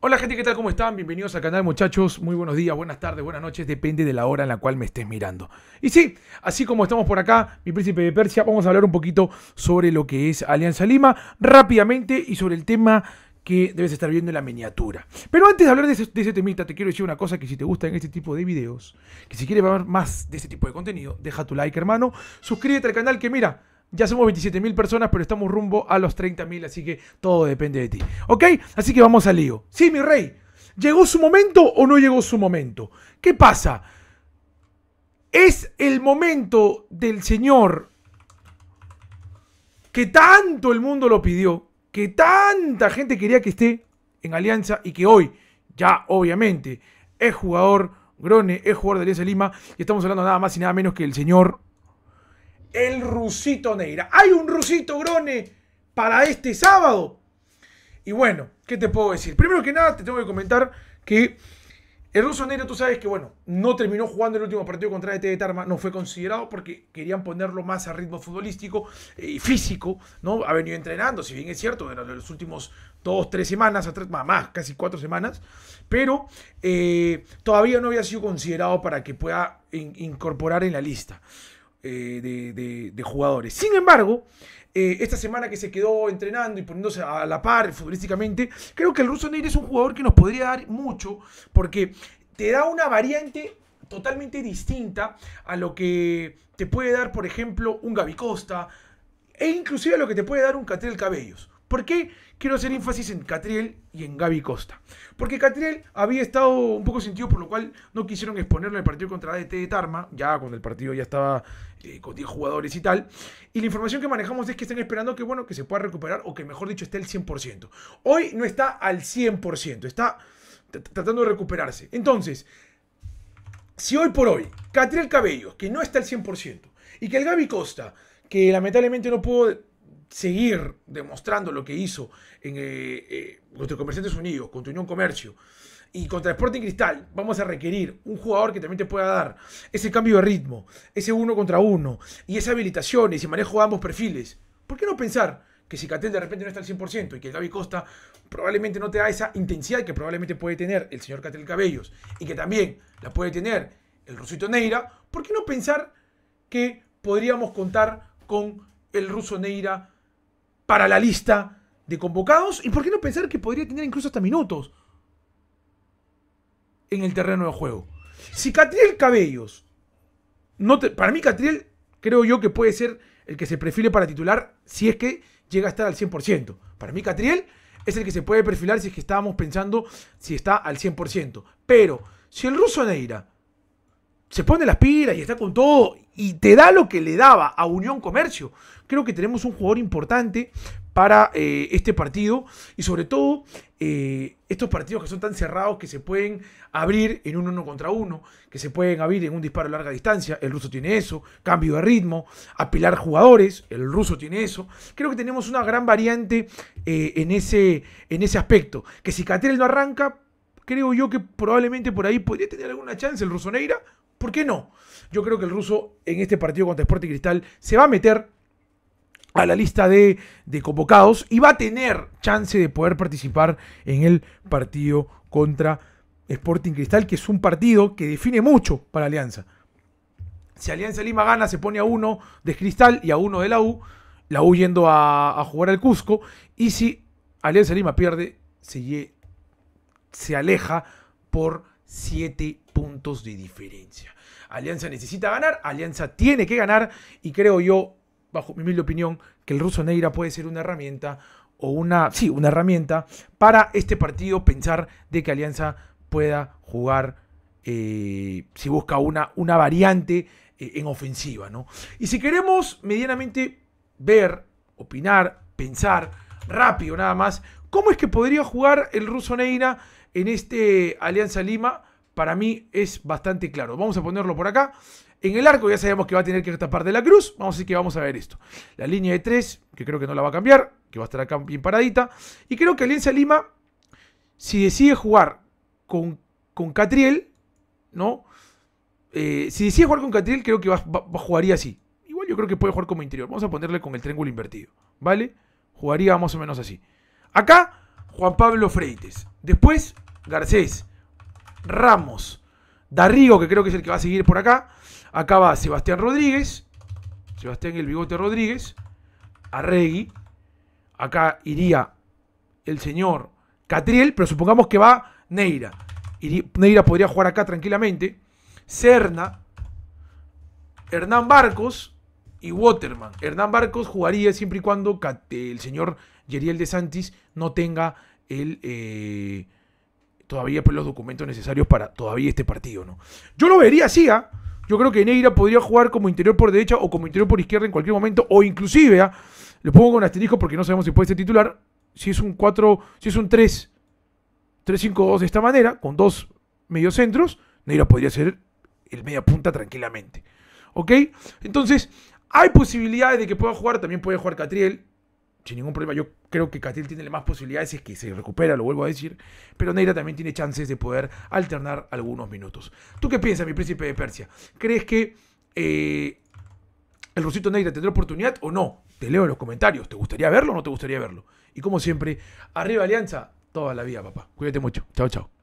Hola gente, ¿qué tal? ¿Cómo están? Bienvenidos al canal muchachos. Muy buenos días, buenas tardes, buenas noches, depende de la hora en la cual me estés mirando. Y sí, así como estamos por acá, mi príncipe de Persia, vamos a hablar un poquito sobre lo que es Alianza Lima rápidamente y sobre el tema que debes estar viendo en la miniatura. Pero antes de hablar de ese, temita, te quiero decir una cosa que si te gustan este tipo de videos, que si quieres ver más de ese tipo de contenido, deja tu like hermano, suscríbete al canal que mira, ya somos 27.000 personas, pero estamos rumbo a los 30.000, así que todo depende de ti. ¿Ok? Así que vamos al lío. Sí, mi rey. ¿Llegó su momento o no llegó su momento? ¿Qué pasa? Es el momento del Señor que tanto el mundo lo pidió, que tanta gente quería que esté en Alianza y que hoy, ya obviamente, es jugador Grone, es jugador de Alianza Lima y estamos hablando nada más y nada menos que el señor el Rusito Neira. Hay un Rusito Grone para este sábado. Y bueno, ¿qué te puedo decir? Primero que nada, te tengo que comentar que el ruso Neira, tú sabes que, bueno, no terminó jugando el último partido contra ET de Tarma, no fue considerado porque querían ponerlo más a ritmo futbolístico y físico, ¿no? Ha venido entrenando, si bien es cierto, de los últimos dos, tres semanas, más, casi cuatro semanas, pero eh, todavía no había sido considerado para que pueda incorporar en la lista. Eh, de, jugadores. Sin embargo, eh, esta semana que se quedó entrenando y poniéndose a la par futbolísticamente, creo que el ruso Neira es un jugador que nos podría dar mucho porque te da una variante totalmente distinta a lo que te puede dar, por ejemplo, un Costa e inclusive a lo que te puede dar un Catel Cabellos. ¿Por qué quiero hacer énfasis en Catriel y en Gaby Costa? Porque Catriel había estado un poco sentido, por lo cual no quisieron exponerlo en el partido contra ADT de Tarma, ya cuando el partido ya estaba eh, con 10 jugadores y tal. Y la información que manejamos es que están esperando que, bueno, que se pueda recuperar o que, mejor dicho, esté al 100%. Hoy no está al 100%, está tratando de recuperarse. Entonces, si hoy por hoy Catriel Cabello, que no está al 100%, y que el Gaby Costa, que lamentablemente no pudo seguir demostrando lo que hizo en, eh, eh Comerciantes Unidos, contra Unión Comercio y contra Sporting Cristal, vamos a requerir un jugador que también te pueda dar ese cambio de ritmo, ese uno contra uno y esa habilitación y si manejo de ambos perfiles. ¿Por qué no pensar que si Catel de repente no está al 100% y que Gaby Costa probablemente no te da esa intensidad que probablemente puede tener el señor Catel Cabellos y que también la puede tener el Rusito Neira? ¿Por qué no pensar que podríamos contar con el ruso Neira para la lista de convocados. ¿Y por qué no pensar que podría tener incluso hasta minutos en el terreno de juego? Si Catriel Cabellos, no para mí Catriel creo yo que puede ser el que se perfile para titular si es que llega a estar al 100%. Para mí Catriel es el que se puede perfilar si es que estábamos pensando si está al 100%. Pero si el ruso Neira se pone las pilas y está con todo y te da lo que le daba a Unión Comercio. Creo que tenemos un jugador importante para eh, este partido y sobre todo eh, estos partidos que son tan cerrados que se pueden abrir en un uno contra uno, que se pueden abrir en un disparo a larga distancia. El ruso tiene eso, cambio de ritmo, apilar jugadores, el ruso tiene eso. Creo que tenemos una gran variante eh, en, ese, en ese aspecto. Que si Catel no arranca, creo yo que probablemente por ahí podría tener alguna chance el ruso ¿Por qué no? Yo creo que el ruso en este partido contra Sporting Cristal se va a meter a la lista de, convocados y va a tener chance de poder participar en el partido contra Sporting Cristal, que es un partido que define mucho para Alianza. Si Alianza Lima gana, se pone a uno de Cristal y a uno de la U, la U yendo a, jugar al Cusco, y si Alianza Lima pierde, se, se aleja por 7 puntos de diferencia. Alianza necesita ganar, Alianza tiene que ganar y creo yo, bajo mi humilde opinión, que el ruso Neira puede ser una herramienta o una, sí, una herramienta para este partido pensar de que Alianza pueda jugar eh, si busca una, una variante eh, en ofensiva, ¿no? Y si queremos medianamente ver, opinar, pensar rápido nada más, ¿cómo es que podría jugar el ruso Neira en este Alianza Lima? para mí es bastante claro. Vamos a ponerlo por acá. En el arco ya sabemos que va a tener que tapar de la cruz. Vamos a que vamos a ver esto. La línea de 3, que creo que no la va a cambiar, que va a estar acá bien paradita. Y creo que Alianza Lima, si decide jugar con, Catriel, ¿no? Eh, si decide jugar con Catriel, creo que jugaría así. Igual yo creo que puede jugar como interior. Vamos a ponerle con el triángulo invertido, ¿vale? Jugaría más o menos así. Acá, Juan Pablo Freites. Después, Garcés. Ramos. Darrigo, que creo que es el que va a seguir por acá. Acá va Sebastián Rodríguez. Sebastián el Bigote Rodríguez. Arregui. Acá iría el señor Catriel, pero supongamos que va Neira. Neira podría jugar acá tranquilamente. Serna, Hernán Barcos y Waterman. Hernán Barcos jugaría siempre y cuando el señor Yeriel de Santis no tenga el... Eh, todavía pues, los documentos necesarios para todavía este partido, ¿no? Yo lo vería así, ¿ah? Yo creo que Neira podría jugar como interior por derecha o como interior por izquierda en cualquier momento, o inclusive, ¿ah? le pongo con asterisco porque no sabemos si puede ser titular, si es un 4, si es un 3, 3-5-2 de esta manera, con dos centros, Neira podría ser el media punta tranquilamente. ¿Ok? Entonces, hay posibilidades de que pueda jugar, también puede jugar Catriel, sin ningún problema. Yo creo que Catil tiene más posibilidades, es que se recupera, lo vuelvo a decir. Pero Neira también tiene chances de poder alternar algunos minutos. ¿Tú qué piensas, mi príncipe de Persia? ¿Crees que eh, el Rosito Neira tendrá oportunidad o no? Te leo en los comentarios. ¿Te gustaría verlo o no te gustaría verlo? Y como siempre, arriba Alianza, toda la vida, papá. Cuídate mucho. Chao, chao.